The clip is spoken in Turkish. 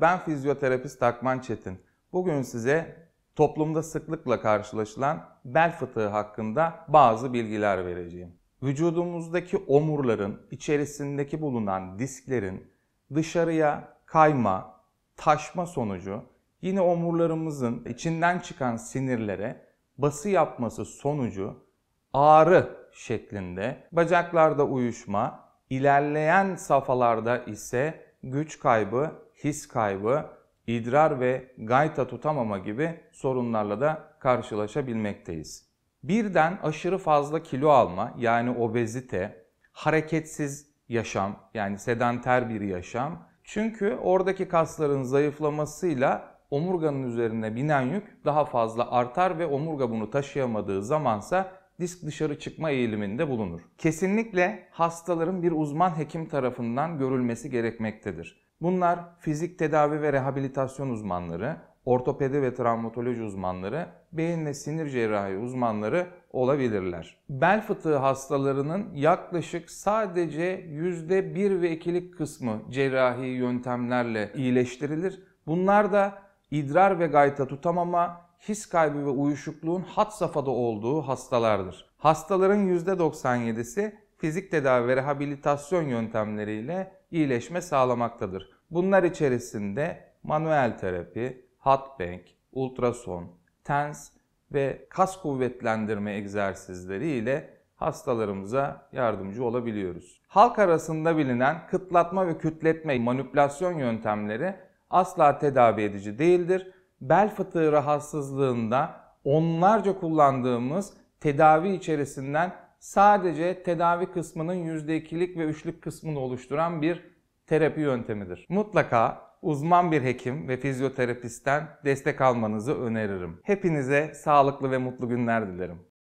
ben fizyoterapist Akman Çetin. Bugün size toplumda sıklıkla karşılaşılan bel fıtığı hakkında bazı bilgiler vereceğim. Vücudumuzdaki omurların içerisindeki bulunan disklerin dışarıya kayma, taşma sonucu yine omurlarımızın içinden çıkan sinirlere bası yapması sonucu ağrı şeklinde bacaklarda uyuşma, ilerleyen safhalarda ise güç kaybı his kaybı, idrar ve gayta tutamama gibi sorunlarla da karşılaşabilmekteyiz. Birden aşırı fazla kilo alma yani obezite, hareketsiz yaşam yani sedanter bir yaşam. Çünkü oradaki kasların zayıflamasıyla omurganın üzerine binen yük daha fazla artar ve omurga bunu taşıyamadığı zamansa disk dışarı çıkma eğiliminde bulunur. Kesinlikle hastaların bir uzman hekim tarafından görülmesi gerekmektedir. Bunlar fizik tedavi ve rehabilitasyon uzmanları, ortopedi ve travmatoloji uzmanları, beyin ve sinir cerrahi uzmanları olabilirler. Bel fıtığı hastalarının yaklaşık sadece %1 ve 2'lik kısmı cerrahi yöntemlerle iyileştirilir. Bunlar da idrar ve gayta tutamama, his kaybı ve uyuşukluğun hat safhada olduğu hastalardır. Hastaların %97'si fizik tedavi ve rehabilitasyon yöntemleriyle iyileşme sağlamaktadır. Bunlar içerisinde manuel terapi, hot bank, ultrason, TENS ve kas kuvvetlendirme egzersizleri ile hastalarımıza yardımcı olabiliyoruz. Halk arasında bilinen kıtlatma ve kütletme manipülasyon yöntemleri asla tedavi edici değildir. Bel fıtığı rahatsızlığında onlarca kullandığımız tedavi içerisinden sadece tedavi kısmının %2'lik ve üçlük kısmını oluşturan bir terapi yöntemidir. Mutlaka uzman bir hekim ve fizyoterapistten destek almanızı öneririm. Hepinize sağlıklı ve mutlu günler dilerim.